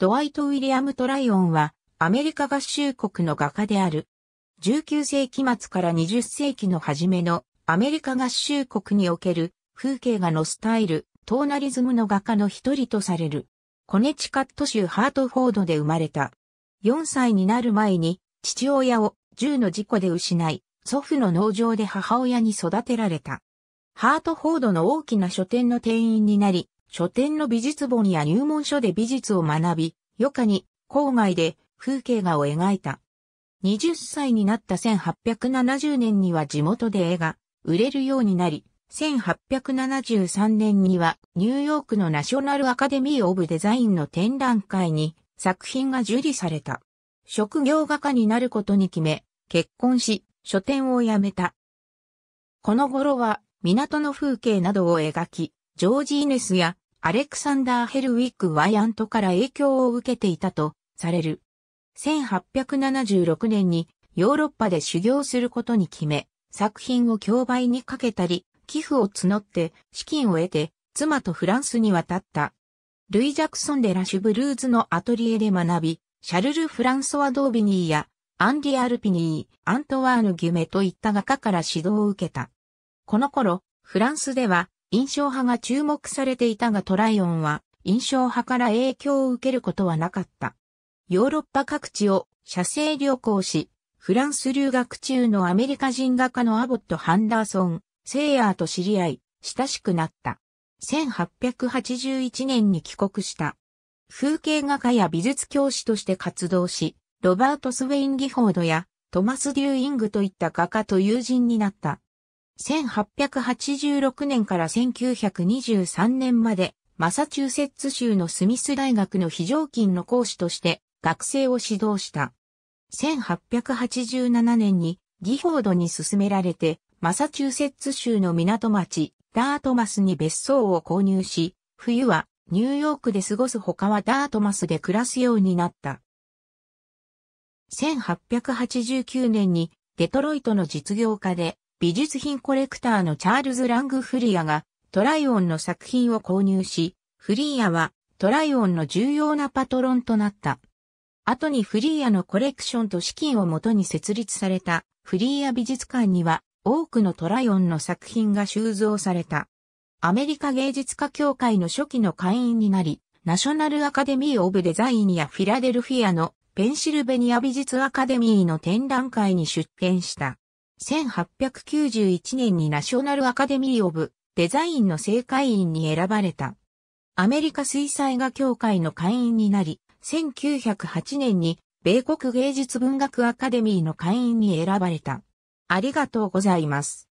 ドワイト・ウィリアム・トライオンは、アメリカ合衆国の画家である。19世紀末から20世紀の初めのアメリカ合衆国における風景画のスタイル、トーナリズムの画家の一人とされる。コネチカット州ハートフォードで生まれた。4歳になる前に父親を銃の事故で失い、祖父の農場で母親に育てられた。ハートフォードの大きな書店の店員になり、書店の美術本や入門書で美術を学び、余暇に郊外で風景画を描いた。20歳になった1870年には地元で絵が売れるようになり、1873年にはニューヨークのナショナルアカデミー・オブ・デザインの展覧会に作品が受理された。職業画家になることに決め、結婚し、書店を辞めた。この頃は港の風景などを描き、ジョージ・イネスやアレクサンダー・ヘルウィッグ・ワイアントから影響を受けていたとされる。1876年にヨーロッパで修行することに決め、作品を競売にかけたり、寄付を募って資金を得て、妻とフランスに渡った。ルイ・ジャクソン・デ・ラシュ・ブルーズのアトリエで学び、シャルル・フランソワ・ドービニーやアンディ・アルピニー、アントワーヌ・ギュメといった画家から指導を受けた。この頃、フランスでは印象派が注目されていたがトライオンは印象派から影響を受けることはなかった。ヨーロッパ各地を写生旅行し、フランス留学中のアメリカ人画家のアボット・ハンダーソン、セイヤーと知り合い、親しくなった。1881年に帰国した。風景画家や美術教師として活動し、ロバート・スウェイン・ギフォードやトマス・デューイングといった画家と友人になった。1886年から1923年まで、マサチューセッツ州のスミス大学の非常勤の講師として学生を指導した。1887年にギフォードに勧められて、マサチューセッツ州の港町、ダートマスに別荘を購入し、冬はニューヨークで過ごす他はダートマスで暮らすようになった。1889年にデトロイトの実業家で美術品コレクターのチャールズ・ラングフリアがトライオンの作品を購入し、フリーアはトライオンの重要なパトロンとなった。後にフリーアのコレクションと資金をもとに設立されたフリーア美術館には多くのトライオンの作品が収蔵された。アメリカ芸術家協会の初期の会員になり、ナショナルアカデミー・オブ・デザインやフィラデルフィアのペンシルベニア美術アカデミーの展覧会に出展した。1891年にナショナルアカデミー・オブ・デザインの正会員に選ばれた。アメリカ水彩画協会の会員になり、1908年に米国芸術文学アカデミーの会員に選ばれた。ありがとうございます。